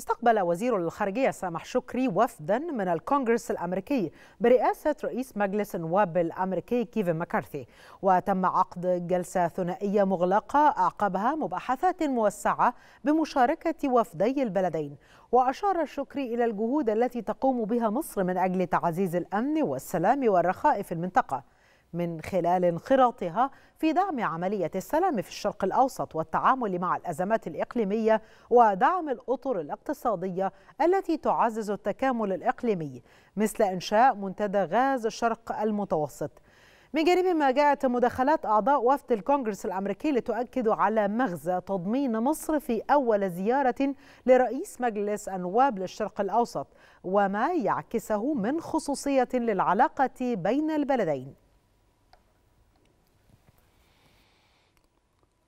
استقبل وزير الخارجية سامح شكري وفدا من الكونغرس الأمريكي برئاسة رئيس مجلس النواب الأمريكي كيفن مكارثي وتم عقد جلسة ثنائية مغلقة أعقبها مباحثات موسعة بمشاركة وفدي البلدين وأشار شكري إلى الجهود التي تقوم بها مصر من أجل تعزيز الأمن والسلام والرخاء في المنطقة من خلال انخراطها في دعم عملية السلام في الشرق الأوسط والتعامل مع الأزمات الإقليمية ودعم الأطر الاقتصادية التي تعزز التكامل الإقليمي مثل إنشاء منتدى غاز الشرق المتوسط من جانب ما جاءت مداخلات أعضاء وفد الكونغرس الأمريكي لتؤكد على مغزى تضمين مصر في أول زيارة لرئيس مجلس النواب للشرق الأوسط وما يعكسه من خصوصية للعلاقة بين البلدين